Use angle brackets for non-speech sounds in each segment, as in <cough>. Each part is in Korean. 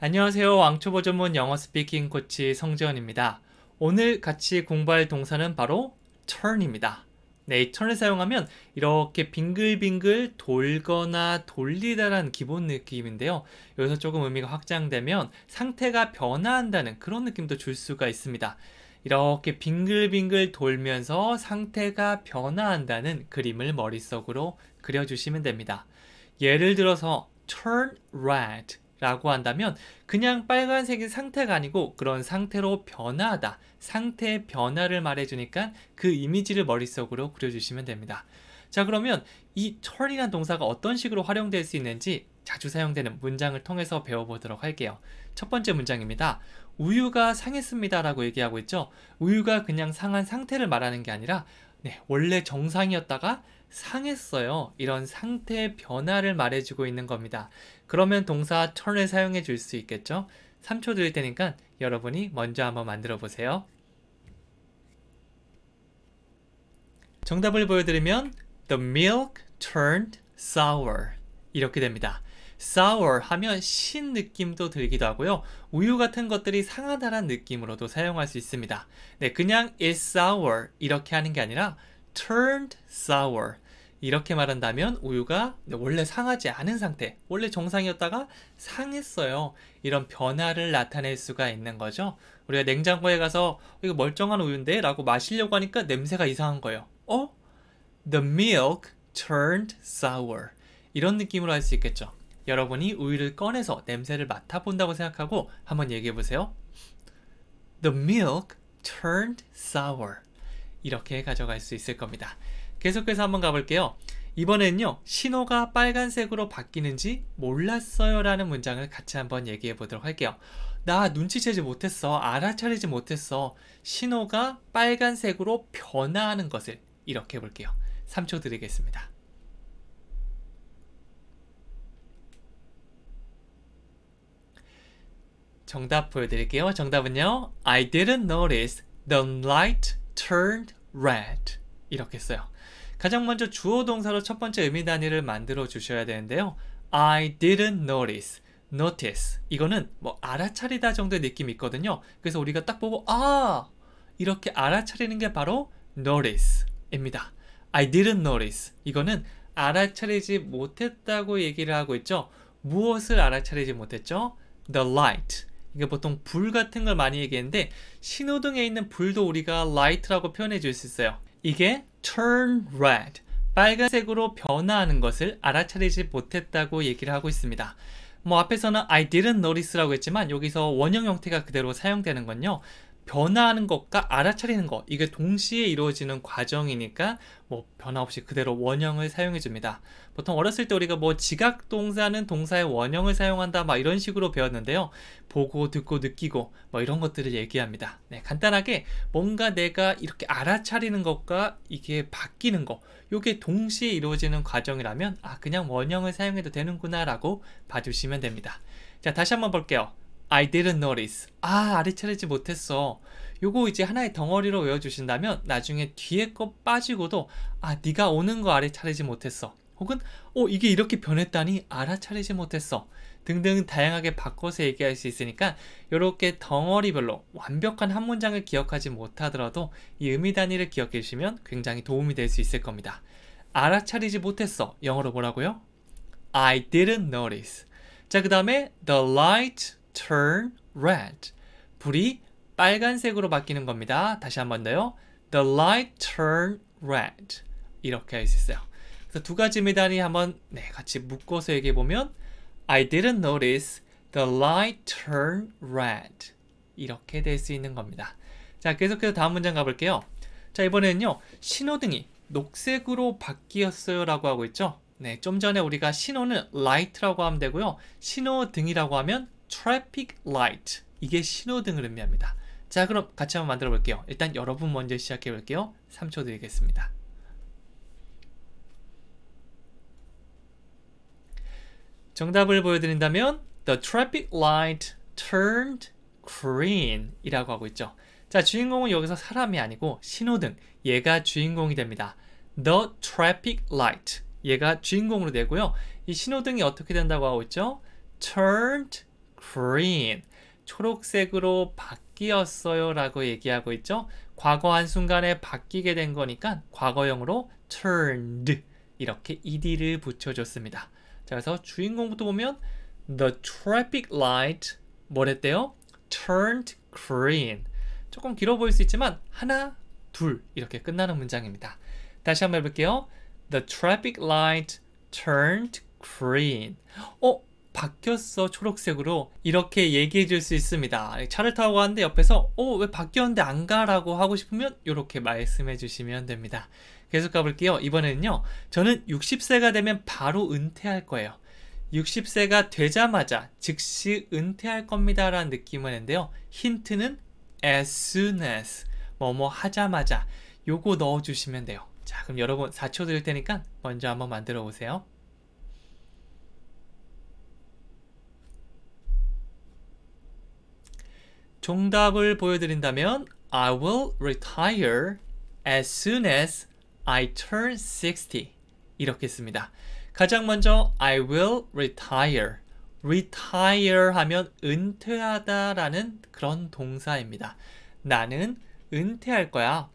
안녕하세요. 왕초보 전문 영어 스피킹 코치 성재원입니다 오늘 같이 공부할 동사는 바로 turn입니다. 네, 이 turn을 사용하면 이렇게 빙글빙글 돌거나 돌리다란 기본 느낌인데요. 여기서 조금 의미가 확장되면 상태가 변화한다는 그런 느낌도 줄 수가 있습니다. 이렇게 빙글빙글 돌면서 상태가 변화한다는 그림을 머릿속으로 그려주시면 됩니다. 예를 들어서 turn red 라고 한다면 그냥 빨간색인 상태가 아니고 그런 상태로 변화하다 상태의 변화를 말해주니까 그 이미지를 머릿속으로 그려주시면 됩니다 자 그러면 이 turn이란 동사가 어떤 식으로 활용될 수 있는지 자주 사용되는 문장을 통해서 배워보도록 할게요 첫 번째 문장입니다 우유가 상했습니다 라고 얘기하고 있죠 우유가 그냥 상한 상태를 말하는 게 아니라 네, 원래 정상이었다가 상했어요. 이런 상태의 변화를 말해주고 있는 겁니다. 그러면 동사 turn을 사용해 줄 수 있겠죠? 3초 드릴 테니까 여러분이 먼저 한번 만들어 보세요. 정답을 보여드리면 The milk turned sour 이렇게 됩니다. sour 하면 신 느낌도 들기도 하고요. 우유 같은 것들이 상하다란 느낌으로도 사용할 수 있습니다. 네, 그냥 is t sour 이렇게 하는 게 아니라 turned sour. 이렇게 말한다면 우유가 원래 상하지 않은 상태, 원래 정상이었다가 상했어요. 이런 변화를 나타낼 수가 있는 거죠. 우리가 냉장고에 가서 이거 멀쩡한 우유인데 라고 마시려고 하니까 냄새가 이상한 거예요. 어? The milk turned sour. 이런 느낌으로 할 수 있겠죠. 여러분이 우유를 꺼내서 냄새를 맡아본다고 생각하고 한번 얘기해 보세요. The milk turned sour. 이렇게 가져갈 수 있을 겁니다. 계속해서 한번 가볼게요. 이번엔요. 신호가 빨간색으로 바뀌는지 몰랐어요 라는 문장을 같이 한번 얘기해 보도록 할게요. 나 눈치채지 못했어. 알아차리지 못했어. 신호가 빨간색으로 변화하는 것을 이렇게 볼게요. 3초 드리겠습니다. 정답 보여드릴게요. 정답은요. I didn't notice the light turned red 이렇게 써요. 가장 먼저 주어 동사로 첫 번째 의미 단위를 만들어 주셔야 되는데요. I didn't notice. notice. 이거는 뭐 알아차리다 정도의 느낌이 있거든요. 그래서 우리가 딱 보고 아 이렇게 알아차리는 게 바로 notice입니다. I didn't notice. 이거는 알아차리지 못했다고 얘기를 하고 있죠. 무엇을 알아차리지 못했죠? The light. 이게 보통 불 같은 걸 많이 얘기했는데 신호등에 있는 불도 우리가 light라고 표현해 줄 수 있어요. 이게 turn red, 빨간색으로 변화하는 것을 알아차리지 못했다고 얘기를 하고 있습니다. 뭐 앞에서는 I didn't notice라고 했지만 여기서 원형 형태가 그대로 사용되는 건요. 변화하는 것과 알아차리는 것 이게 동시에 이루어지는 과정이니까 뭐 변화 없이 그대로 원형을 사용해 줍니다 보통 어렸을 때 우리가 뭐 지각 동사는 동사의 원형을 사용한다 막 이런 식으로 배웠는데요 보고 듣고 느끼고 뭐 이런 것들을 얘기합니다 네, 간단하게 뭔가 내가 이렇게 알아차리는 것과 이게 바뀌는 것 이게 동시에 이루어지는 과정이라면 아 그냥 원형을 사용해도 되는구나 라고 봐주시면 됩니다 자 다시 한번 볼게요 I didn't notice. 아, 알아차리지 못했어. 요거 이제 하나의 덩어리로 외워주신다면 나중에 뒤에 거 빠지고도 아, 네가 오는 거 알아차리지 못했어. 혹은 어, 이게 이렇게 변했다니 알아차리지 못했어. 등등 다양하게 바꿔서 얘기할 수 있으니까 이렇게 덩어리별로 완벽한 한 문장을 기억하지 못하더라도 이 의미 단위를 기억해 주시면 굉장히 도움이 될 수 있을 겁니다. 알아차리지 못했어. 영어로 뭐라고요? I didn't notice. 자, 그 다음에 the light turn red. 불이 빨간색으로 바뀌는 겁니다. 다시 한번 더요. The light turned red. 이렇게 할 수 있어요. 그래서 두 가지 미단이 한번 네, 같이 묶어서 얘기해 보면 I didn't notice the light turned red. 이렇게 될 수 있는 겁니다. 자, 계속해서 다음 문장 가볼게요. 자, 이번에는요. 신호등이 녹색으로 바뀌었어요 라고 하고 있죠. 네, 좀 전에 우리가 신호는 light라고 하면 되고요. 신호등이라고 하면 traffic light 이게 신호등을 의미합니다. 자 그럼 같이 한번 만들어 볼게요. 일단 여러분 먼저 시작해 볼게요. 3초 드리겠습니다. 정답을 보여드린다면 The traffic light turned green 이라고 하고 있죠. 자 주인공은 여기서 사람이 아니고 신호등 얘가 주인공이 됩니다. The traffic light 얘가 주인공으로 되고요. 이 신호등이 어떻게 된다고 하고 있죠? turned green, 초록색으로 바뀌었어요 라고 얘기하고 있죠. 과거 한순간에 바뀌게 된 거니까 과거형으로 turned 이렇게 ed를 붙여줬습니다. 자, 그래서 주인공부터 보면 the traffic light 뭐랬대요? turned green 조금 길어 보일 수 있지만 하나, 둘 이렇게 끝나는 문장입니다. 다시 한번 해볼게요. The traffic light turned green. 어? 바뀌었어 초록색으로 이렇게 얘기해 줄 수 있습니다 차를 타고 가는데 옆에서 어 왜 바뀌었는데 안 가라고 하고 싶으면 이렇게 말씀해 주시면 됩니다 계속 가볼게요 이번에는요 저는 60세가 되면 바로 은퇴할 거예요 60세가 되자마자 즉시 은퇴할 겁니다 라는 느낌을 했는데요 힌트는 as soon as 뭐 뭐 하자마자 요거 넣어주시면 돼요 자 그럼 여러분 4초 드릴 테니까 먼저 한번 만들어 보세요 정답을 보여드린다면 I will retire as soon as I turn 60 이렇게 씁니다. 가장 먼저 I will retire retire 하면 은퇴하다 라는 그런 동사입니다. 나는 은퇴할 거야.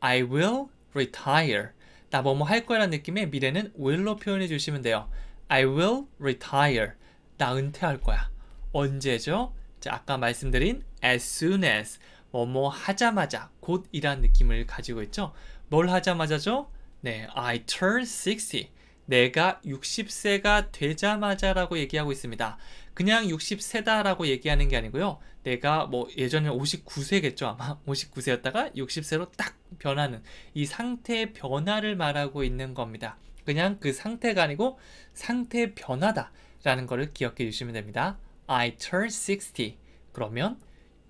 I will retire 나 뭐뭐 뭐 할 거라는 야 느낌의 미래는 will로 표현해 주시면 돼요. I will retire 나 은퇴할 거야. 언제죠? 자, 아까 말씀드린 as soon as 뭐뭐 뭐 하자마자 곧이란 느낌을 가지고 있죠. 뭘 하자마자죠? 네, I turn 60. 내가 60세가 되자마자라고 얘기하고 있습니다. 그냥 60세다라고 얘기하는 게 아니고요. 내가 뭐 예전에 59세겠죠. 아마 59세였다가 60세로 딱 변하는 이 상태의 변화를 말하고 있는 겁니다. 그냥 그 상태가 아니고 상태 변화다라는 거를 기억해 주시면 됩니다. I turn 60. 그러면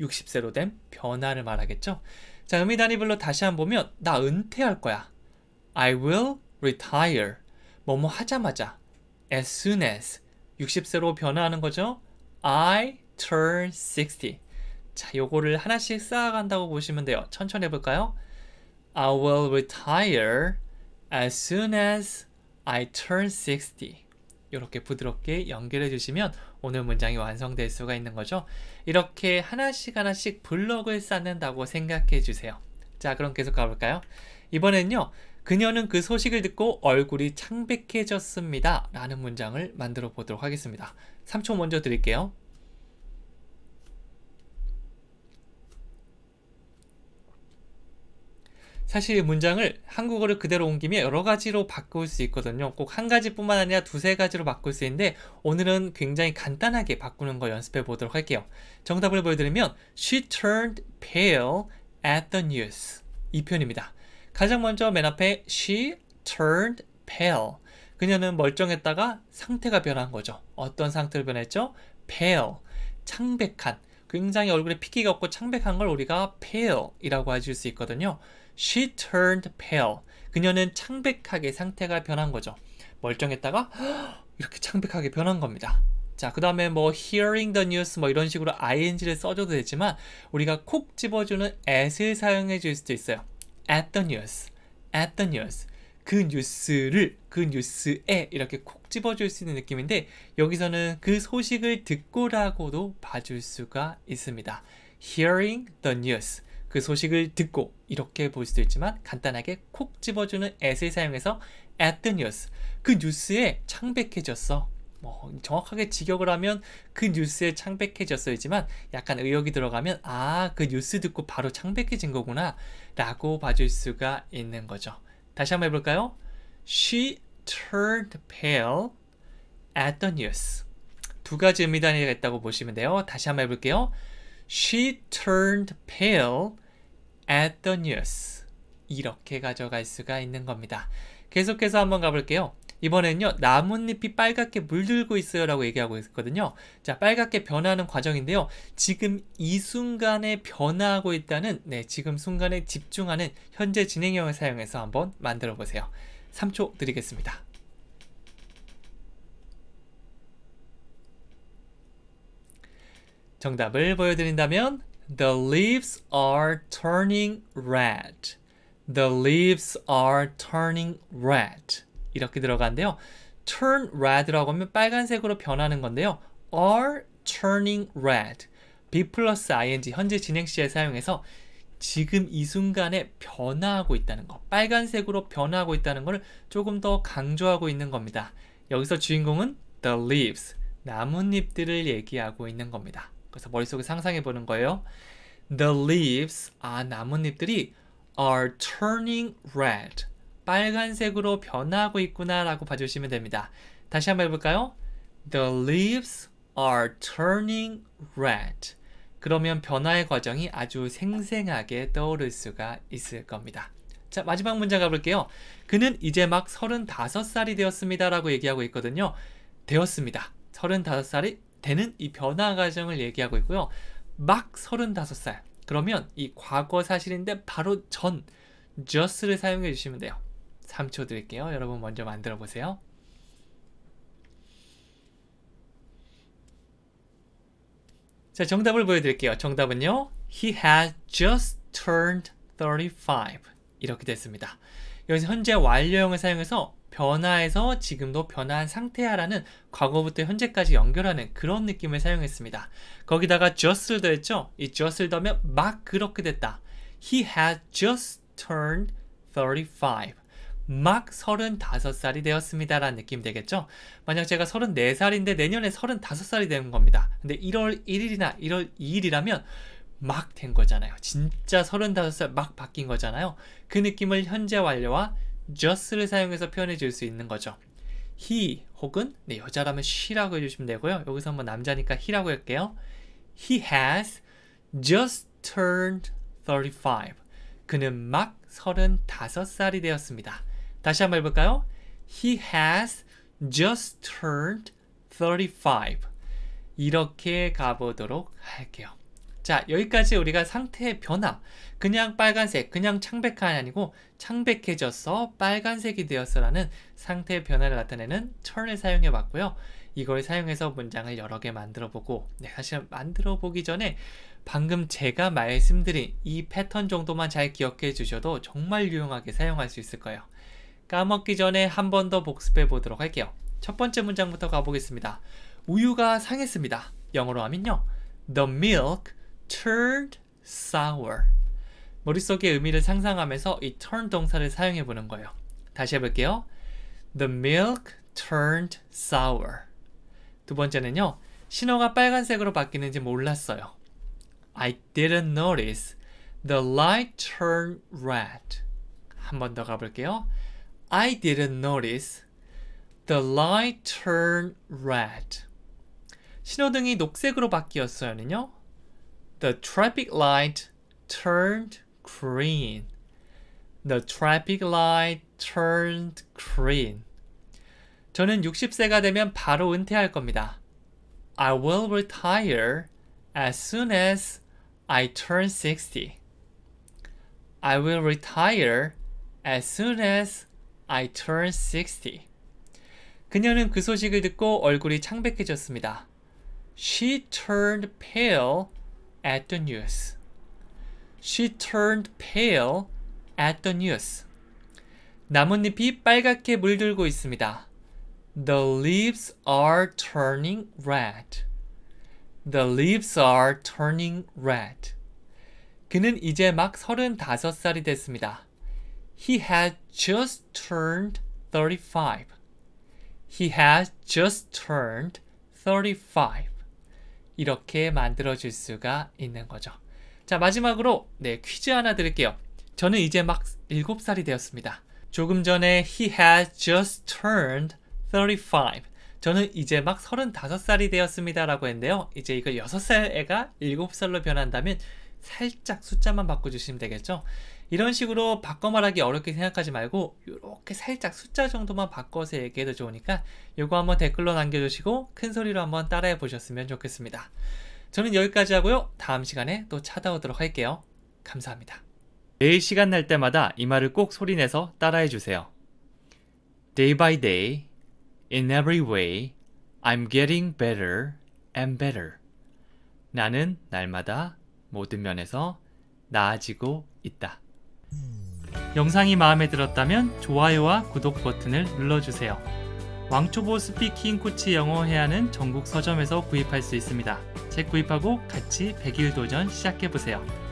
60세로 된 변화를 말하겠죠. 자, 의미 단위별로 다시 한번 보면 나 은퇴할 거야. I will retire. 뭐 뭐 하자마자 as soon as 60세로 변화하는 거죠. I turn 60. 자, 요거를 하나씩 쌓아간다고 보시면 돼요. 천천히 해볼까요? I will retire as soon as I turn 60. 이렇게 부드럽게 연결해 주시면 오늘 문장이 완성될 수가 있는 거죠. 이렇게 하나씩 하나씩 블럭을 쌓는다고 생각해 주세요. 자 그럼 계속 가볼까요? 이번엔요. 그녀는 그 소식을 듣고 얼굴이 창백해졌습니다. 라는 문장을 만들어 보도록 하겠습니다. 3초 먼저 드릴게요. 사실 문장을 한국어를 그대로 옮기면 여러 가지로 바꿀 수 있거든요. 꼭 한 가지뿐만 아니라 두세 가지로 바꿀 수 있는데 오늘은 굉장히 간단하게 바꾸는 거 연습해 보도록 할게요. 정답을 보여드리면 She turned pale at the news 이 표현입니다. 가장 먼저 맨 앞에 She turned pale 그녀는 멀쩡했다가 상태가 변한 거죠. 어떤 상태로 변했죠? pale 창백한 굉장히 얼굴에 피기가 없고 창백한 걸 우리가 pale이라고 해줄 수 있거든요. She turned pale. 그녀는 창백하게 상태가 변한 거죠. 멀쩡했다가 <gasps> 이렇게 창백하게 변한 겁니다. 자, 그 다음에 뭐 hearing the news 뭐 이런 식으로 ing를 써줘도 되지만 우리가 콕 집어주는 at을 사용해 줄 수도 있어요. at the news, at the news. 그 뉴스를, 그 뉴스에 이렇게 콕 집어줄 수 있는 느낌인데 여기서는 그 소식을 듣고라고도 봐줄 수가 있습니다. hearing the news. 그 소식을 듣고 이렇게 볼 수도 있지만 간단하게 콕 집어주는 a 를 사용해서 at the news 그 뉴스에 창백해졌어 뭐 정확하게 직역을 하면 그 뉴스에 창백해졌어이지만 약간 의역이 들어가면 아 그 뉴스 듣고 바로 창백해진 거구나 라고 봐줄 수가 있는 거죠 다시 한번 해볼까요? She turned pale at the news 두 가지 의미 단위가 있다고 보시면 돼요 다시 한번 해볼게요 She turned pale at the news 이렇게 가져갈 수가 있는 겁니다. 계속해서 한번 가볼게요. 이번에는요. 나뭇잎이 빨갛게 물들고 있어요 라고 얘기하고 있거든요. 자 빨갛게 변하는 과정인데요. 지금 이 순간에 변화하고 있다는 네 지금 순간에 집중하는 현재 진행형을 사용해서 한번 만들어 보세요. 3초 드리겠습니다. 정답을 보여드린다면 The leaves are turning red. The leaves are turning red. 이렇게 들어가는데요. turn red라고 하면 빨간색으로 변하는 건데요. are turning red. b 플러스 ing 현재 진행 시에 사용해서 지금 이 순간에 변화하고 있다는 것, 빨간색으로 변화하고 있다는 것을 조금 더 강조하고 있는 겁니다. 여기서 주인공은 the leaves, 나뭇잎들을 얘기하고 있는 겁니다. 그래서 머릿속에 상상해 보는 거예요. The leaves, 아, 나뭇잎들이 are turning red. 빨간색으로 변하고 있구나 라고 봐주시면 됩니다. 다시 한번 해볼까요? The leaves are turning red. 그러면 변화의 과정이 아주 생생하게 떠오를 수가 있을 겁니다. 자, 마지막 문장 가볼게요. 그는 이제 막 35살이 되었습니다. 라고 얘기하고 있거든요. 되었습니다. 35살이 되는 이 변화 과정을 얘기하고 있고요. 막 35살 그러면 이 과거 사실인데 바로 전 just를 사용해 주시면 돼요. 3초 드릴게요. 여러분 먼저 만들어 보세요. 자, 정답을 보여드릴게요. 정답은요. He has just turned 35. 이렇게 됐습니다. 여기서 현재 완료형을 사용해서 변화해서 지금도 변화한 상태야라는 과거부터 현재까지 연결하는 그런 느낌을 사용했습니다. 거기다가 just 더 했죠? 이 just 더면 막 그렇게 됐다. He had just turned 35. 막 35살이 되었습니다. 라는 느낌 되겠죠? 만약 제가 34살인데 내년에 35살이 되는 겁니다. 근데 1월 1일이나 1월 2일이라면 막 된 거잖아요. 진짜 35살 막 바뀐 거잖아요. 그 느낌을 현재 완료와 just를 사용해서 표현해 줄 수 있는 거죠. he 혹은 네, 여자라면 she라고 해주시면 되고요. 여기서 한번 남자니까 he라고 할게요. He has just turned 35. 그는 막 35살이 되었습니다. 다시 한번 해볼까요? He has just turned 35. 이렇게 가보도록 할게요. 자, 여기까지 우리가 상태의 변화, 그냥 빨간색, 그냥 창백한 이 아니고 창백해졌어 빨간색이 되었어라는 상태의 변화를 나타내는 turn을 사용해 봤고요. 이걸 사용해서 문장을 여러 개 만들어 보고 네, 사실 만들어 보기 전에 방금 제가 말씀드린 이 패턴 정도만 잘 기억해 주셔도 정말 유용하게 사용할 수 있을 거예요. 까먹기 전에 한 번 더 복습해 보도록 할게요. 첫 번째 문장부터 가보겠습니다. 우유가 상했습니다. 영어로 하면요. The milk turned sour. 머릿속의 의미를 상상하면서 이 turn 동사를 사용해 보는 거예요. 다시 해볼게요. The milk turned sour. 두 번째는요. 신호가 빨간색으로 바뀌는지 몰랐어요. I didn't notice the light turned red. 한번 더 가볼게요. I didn't notice the light turned red. 신호등이 녹색으로 바뀌었어요는요. The traffic light turned green. The traffic light turned green. 저는 60세가 되면 바로 은퇴할 겁니다. I will retire as soon as I turn 60. I will retire as soon as I turn 60. 그녀는 그 소식을 듣고 얼굴이 창백해졌습니다. She turned pale at the news. She turned pale at the news. 나뭇잎이 빨갛게 물들고 있습니다. The leaves are turning red. The leaves are turning red. 그는 이제 막 35살이 됐습니다. He had just turned 35. He had just turned 35. 이렇게 만들어질 수가 있는 거죠. 자 마지막으로 네 퀴즈 하나 드릴게요. 저는 이제 막 7살이 되었습니다. 조금 전에 he has just turned 35. 저는 이제 막 35살이 되었습니다 라고 했는데요. 이제 이거 6살 애가 7살로 변한다면 살짝 숫자만 바꿔주시면 되겠죠. 이런 식으로 바꿔 말하기 어렵게 생각하지 말고 이렇게 살짝 숫자 정도만 바꿔서 얘기해도 좋으니까 이거 한번 댓글로 남겨주시고 큰 소리로 한번 따라해 보셨으면 좋겠습니다. 저는 여기까지 하고요. 다음 시간에 또 찾아오도록 할게요. 감사합니다. 매일 시간 날 때마다 이 말을 꼭 소리내서 따라해 주세요. Day by day, in every way, I'm getting better and better. 나는 날마다 모든 면에서 나아지고 있다. 영상이 마음에 들었다면 좋아요와 구독 버튼을 눌러주세요. 왕초보 스피킹 코치 영어 회화는 전국 서점에서 구입할 수 있습니다. 책 구입하고 같이 100일 도전 시작해보세요.